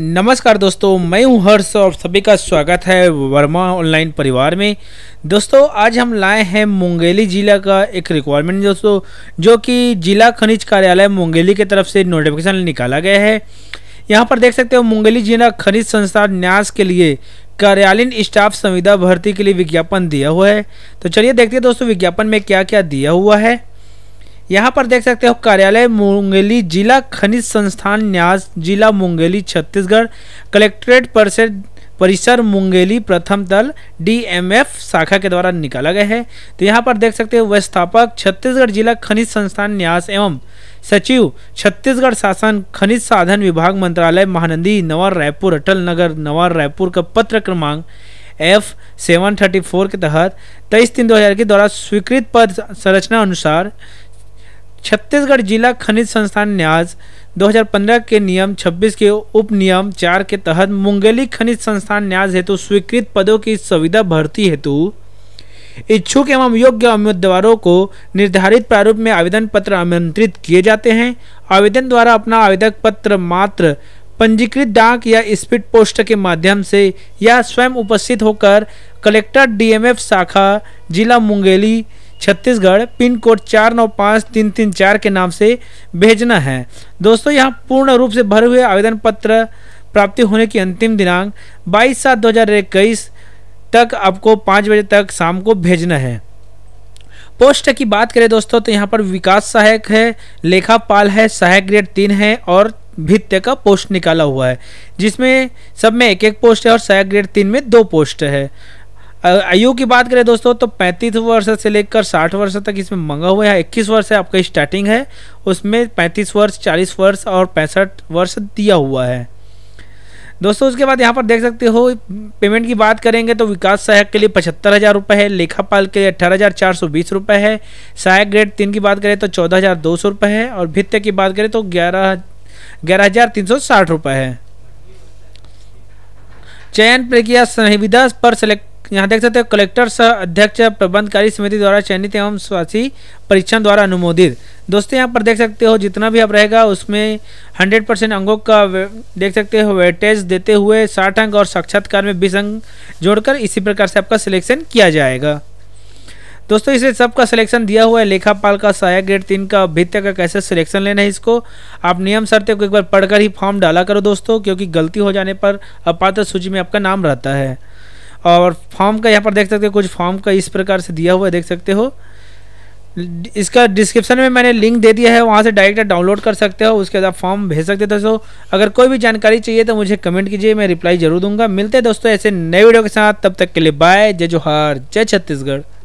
नमस्कार दोस्तों मैं हूं हर्ष और सभी का स्वागत है वर्मा ऑनलाइन परिवार में दोस्तों आज हम लाए हैं मुंगेली ज़िला का एक रिक्वायरमेंट दोस्तों जो कि ज़िला खनिज कार्यालय मुंगेली की तरफ से नोटिफिकेशन निकाला गया है यहां पर देख सकते हो मुंगेली जिला खनिज संस्थान न्यास के लिए कार्यालयीन स्टाफ संविदा भर्ती के लिए विज्ञापन दिया हुआ है तो चलिए देखते हैं दोस्तों विज्ञापन में क्या क्या दिया हुआ है यहाँ पर देख सकते हो कार्यालय मुंगेली जिला खनिज संस्थान न्यास जिला मुंगेली छत्तीसगढ़ कलेक्ट्रेट परिषद परिसर मुंगेली प्रथम दल डीएमएफ शाखा के द्वारा निकाला गया है तो यहाँ पर देख सकते हो व्यवस्थापक छत्तीसगढ़ जिला खनिज संस्थान न्यास एवं सचिव छत्तीसगढ़ शासन खनिज साधन विभाग मंत्रालय महानंदी नवा रायपुर अटल नगर नवा रायपुर का पत्र क्रमांक एफ सेवन थर्टी फोर के तहत तेईस तीन दो हज़ार के द्वारा स्वीकृत पद संरचना अनुसार छत्तीसगढ़ जिला खनिज संस्थान न्यास 2015 के नियम 26 के उप नियम चार के तहत मुंगेली खनिज संस्थान न्यास हेतु स्वीकृत पदों की सुविधा भर्ती हेतु इच्छुक एवं योग्य उम्मीदवारों को निर्धारित प्रारूप में आवेदन पत्र आमंत्रित किए जाते हैं आवेदन द्वारा अपना आवेदक पत्र मात्र पंजीकृत डाक या स्पीड पोस्ट के माध्यम से या स्वयं उपस्थित होकर कलेक्टर डीएमएफ शाखा जिला मुंगेली छत्तीसगढ़ पिन कोड चार नौ पाँच तीन तीन चार के नाम से भेजना है दोस्तों यहाँ पूर्ण रूप से भरे हुए आवेदन पत्र प्राप्ति होने की अंतिम दिनांक 22 सात 2021 तक आपको पाँच बजे तक शाम को भेजना है पोस्ट की बात करें दोस्तों तो यहाँ पर विकास सहायक है लेखापाल है सहायक ग्रेड तीन है और भित्त्य का पोस्ट निकाला हुआ है जिसमें सब में एक एक पोस्ट है और सहायक ग्रेड तीन में दो पोस्ट है आयु की बात करें दोस्तों तो 35 वर्ष से लेकर 60 वर्ष तक इसमें मंगा हुआ है 21 वर्ष है आपका स्टार्टिंग है उसमें 35 वर्ष 40 वर्ष और पैंसठ वर्ष दिया हुआ है दोस्तों उसके बाद यहाँ पर देख सकते हो पेमेंट की बात करेंगे तो विकास सहायक के लिए पचहत्तर हज़ार रुपये है लेखापाल के लिए अट्ठारह हज़ार चार सौ बीस रुपये है सहायक ग्रेड तीन की बात करें तो चौदह हज़ार दो सौ रुपये है और भित्त की बात करें तो ग्यारह ग्यारह हज़ार तीन सौ साठ रुपये है चयन प्रक्रिया संविदा पर सेलेक्ट यहाँ देख सकते हो कलेक्टर सह अध्यक्ष प्रबंधकारी समिति द्वारा चयनित एवं स्वासी परीक्षण द्वारा अनुमोदित दोस्तों यहाँ पर देख सकते हो जितना भी अब रहेगा उसमें 100 परसेंट अंकों का देख सकते हो वेटेज देते हुए 60 अंक और साक्षात्कार में 20 अंक जोड़कर इसी प्रकार से आपका सिलेक्शन किया जाएगा दोस्तों इसे सबका सिलेक्शन दिया हुआ है लेखापाल का सहायक ग्रेड तीन का भित्त का कैसे सिलेक्शन लेना है इसको आप नियम शर्तें को एक बार पढ़कर ही फॉर्म डाला करो दोस्तों क्योंकि गलती हो जाने पर अपात्र सूची में आपका नाम रहता है और फॉर्म का यहाँ पर देख सकते हो कुछ फॉर्म का इस प्रकार से दिया हुआ है देख सकते हो इसका डिस्क्रिप्शन में मैंने लिंक दे दिया है वहाँ से डायरेक्ट डाउनलोड कर सकते हो उसके बाद फॉर्म भेज सकते हो दोस्तों अगर कोई भी जानकारी चाहिए तो मुझे कमेंट कीजिए मैं रिप्लाई जरूर दूंगा मिलते हैं दोस्तों ऐसे नए वीडियो के साथ तब तक के लिए बाय जय जोहार जय छत्तीसगढ़